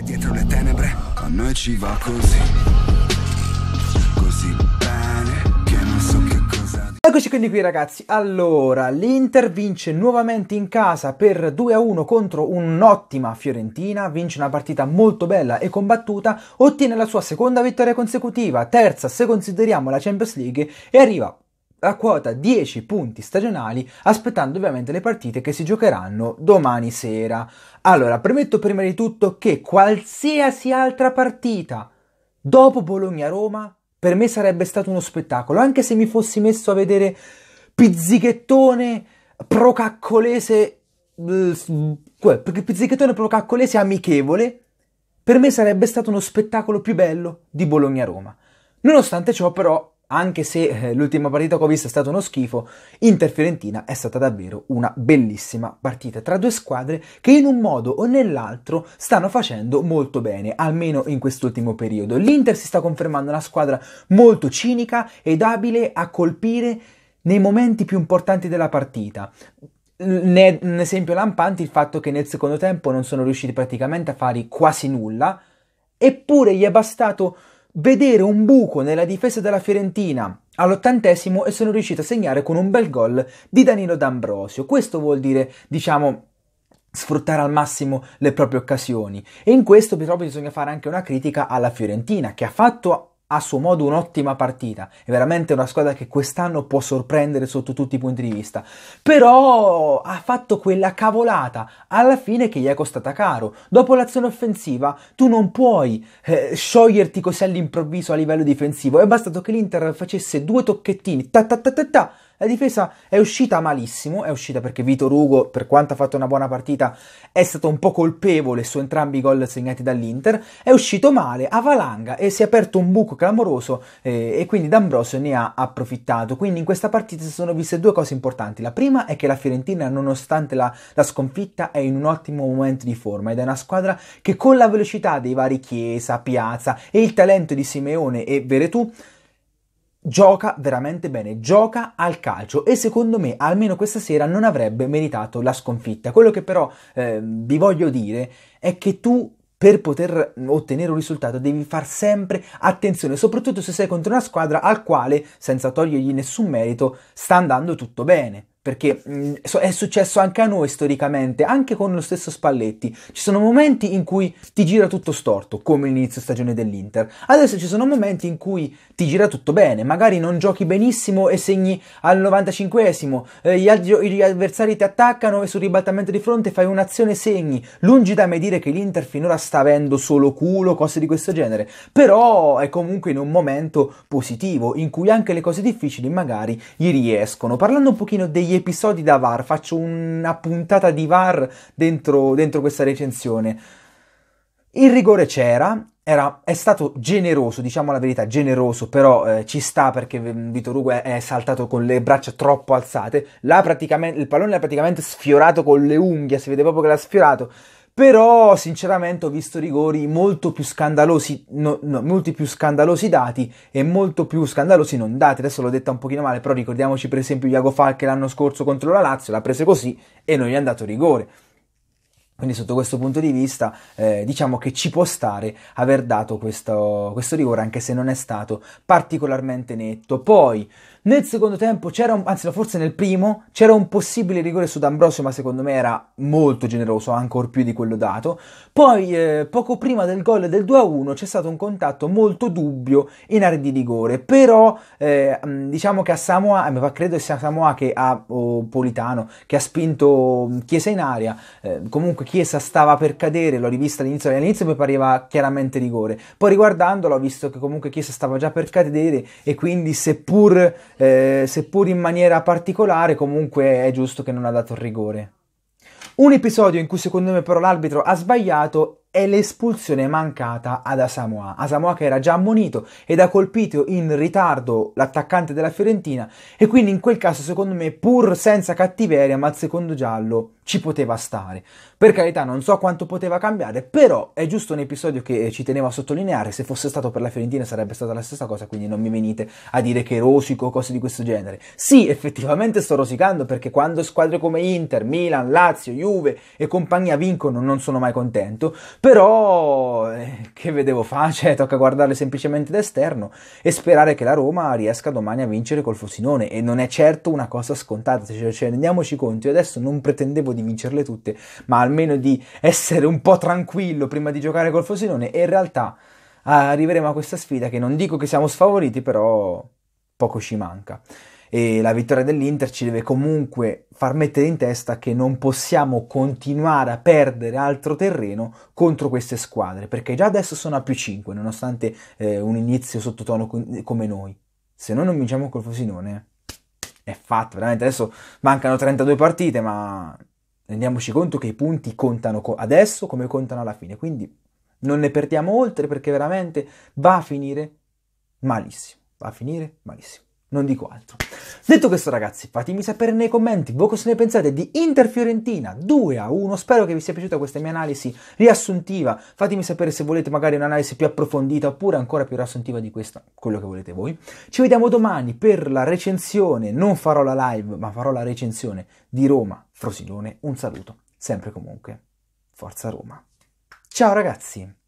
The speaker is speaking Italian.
vedere dietro le tenebre. A noi ci va così. Così bene che non so che cosa. Eccoci quindi qui ragazzi. Allora, l'Inter vince nuovamente in casa per 2-1 contro un'ottima Fiorentina, vince una partita molto bella e combattuta, ottiene la sua seconda vittoria consecutiva, terza se consideriamo la Champions League e arriva a quota 10 punti stagionali, aspettando ovviamente le partite che si giocheranno domani sera. Allora, premetto prima di tutto che qualsiasi altra partita dopo Bologna-Roma per me sarebbe stato uno spettacolo, anche se mi fossi messo a vedere Pizzichettone Procaccolese mm, cioè, Pizzichettone Procaccolese amichevole, per me sarebbe stato uno spettacolo più bello di Bologna-Roma. Nonostante ciò, però, anche se eh, l'ultima partita che ho visto è stato uno schifo, Inter-Fiorentina è stata davvero una bellissima partita tra due squadre che in un modo o nell'altro stanno facendo molto bene, almeno in quest'ultimo periodo. L'Inter si sta confermando una squadra molto cinica ed abile a colpire nei momenti più importanti della partita. Ne è un esempio lampante il fatto che nel secondo tempo non sono riusciti praticamente a fare quasi nulla, eppure gli è bastato vedere un buco nella difesa della Fiorentina all'ottantesimo e sono riuscito a segnare con un bel gol di Danilo D'Ambrosio. Questo vuol dire, diciamo, sfruttare al massimo le proprie occasioni e in questo però, bisogna fare anche una critica alla Fiorentina che ha fatto a suo modo un'ottima partita, è veramente una squadra che quest'anno può sorprendere sotto tutti i punti di vista, però ha fatto quella cavolata alla fine che gli è costata caro. Dopo l'azione offensiva tu non puoi eh, scioglierti così all'improvviso a livello difensivo, è bastato che l'Inter facesse due tocchettini, ta ta ta ta ta, la difesa è uscita malissimo, è uscita perché Vitor Hugo, per quanto ha fatto una buona partita, è stato un po' colpevole su entrambi i gol segnati dall'Inter, è uscito male a valanga e si è aperto un buco clamoroso eh, e quindi D'Ambrosio ne ha approfittato. Quindi in questa partita si sono viste due cose importanti. La prima è che la Fiorentina, nonostante la, la sconfitta, è in un ottimo momento di forma ed è una squadra che con la velocità dei vari Chiesa, Piazza e il talento di Simeone e Veretù gioca veramente bene, gioca al calcio e secondo me almeno questa sera non avrebbe meritato la sconfitta. Quello che però eh, vi voglio dire è che tu per poter ottenere un risultato devi far sempre attenzione, soprattutto se sei contro una squadra al quale, senza togliergli nessun merito, sta andando tutto bene perché mm, è successo anche a noi storicamente, anche con lo stesso Spalletti. Ci sono momenti in cui ti gira tutto storto, come l'inizio stagione dell'Inter. Adesso ci sono momenti in cui ti gira tutto bene, magari non giochi benissimo e segni al 95esimo, eh, gli, gli, avversari ti attaccano e sul ribaltamento di fronte fai un'azione e segni. Lungi da me dire che l'Inter finora sta avendo solo culo, cose di questo genere, però è comunque in un momento positivo in cui anche le cose difficili magari gli riescono. Parlando un pochino degli degli episodi da VAR, faccio una puntata di VAR dentro, dentro questa recensione. Il rigore c'era, era, è stato generoso, diciamo la verità, generoso, però eh, ci sta perché Vitor Hugo è, è, saltato con le braccia troppo alzate, il pallone l'ha praticamente sfiorato con le unghie, si vede proprio che l'ha sfiorato però sinceramente ho visto rigori molto più scandalosi, no, no, molti più scandalosi dati e molto più scandalosi non dati, adesso l'ho detta un pochino male, però ricordiamoci per esempio Iago Falche l'anno scorso contro la Lazio, l'ha preso così e non gli è andato rigore. Quindi sotto questo punto di vista eh, diciamo che ci può stare aver dato questo, questo, rigore anche se non è stato particolarmente netto. Poi nel secondo tempo c'era, un, anzi forse nel primo, c'era un possibile rigore su D'Ambrosio ma secondo me era molto generoso, ancora più di quello dato. Poi eh, poco prima del gol del 2-1 c'è stato un contatto molto dubbio in area di rigore, però eh, diciamo che a Samoa, eh, credo sia Samoa che ha, o Politano, che ha spinto Chiesa in aria, eh, comunque Chiesa stava per cadere, l'ho rivista all'inizio, all'inizio mi pareva chiaramente rigore, poi riguardandolo ho visto che comunque Chiesa stava già per cadere e quindi seppur, eh, seppur in maniera particolare comunque è giusto che non ha dato il rigore. Un episodio in cui secondo me però l'arbitro ha sbagliato è l'espulsione mancata ad Asamoa. Asamoa che era già ammonito ed ha colpito in ritardo l'attaccante della Fiorentina e quindi in quel caso secondo me pur senza cattiveria ma al secondo giallo ci poteva stare. Per carità non so quanto poteva cambiare però è giusto un episodio che eh, ci tenevo a sottolineare se fosse stato per la Fiorentina sarebbe stata la stessa cosa quindi non mi venite a dire che rosico o cose di questo genere. Sì effettivamente sto rosicando perché quando squadre come Inter, Milan, Lazio, Juve e compagnia vincono non sono mai contento però eh, che vedevo fa? Cioè, tocca guardarle semplicemente d'esterno e sperare che la Roma riesca domani a vincere col Fosinone e non è certo una cosa scontata, cioè, cioè rendiamoci conto, io adesso non pretendevo di vincerle tutte, ma almeno di essere un po' tranquillo prima di giocare col Fosinone e in realtà arriveremo a questa sfida che non dico che siamo sfavoriti, però poco ci manca e la vittoria dell'Inter ci deve comunque far mettere in testa che non possiamo continuare a perdere altro terreno contro queste squadre, perché già adesso sono a più 5, nonostante eh, un inizio sottotono come noi. Se noi non vinciamo col Fosinone, eh. è fatto, veramente adesso mancano 32 partite, ma rendiamoci conto che i punti contano adesso come contano alla fine, quindi non ne perdiamo oltre perché veramente va a finire malissimo, va a finire malissimo non dico altro. Detto questo ragazzi, fatemi sapere nei commenti voi cosa ne pensate di Inter Fiorentina 2 a 1. Spero che vi sia piaciuta questa mia analisi riassuntiva. Fatemi sapere se volete magari un'analisi più approfondita oppure ancora più riassuntiva di questa, quello che volete voi. Ci vediamo domani per la recensione, non farò la live, ma farò la recensione di Roma Frosinone. Un saluto, sempre comunque. Forza Roma. Ciao ragazzi.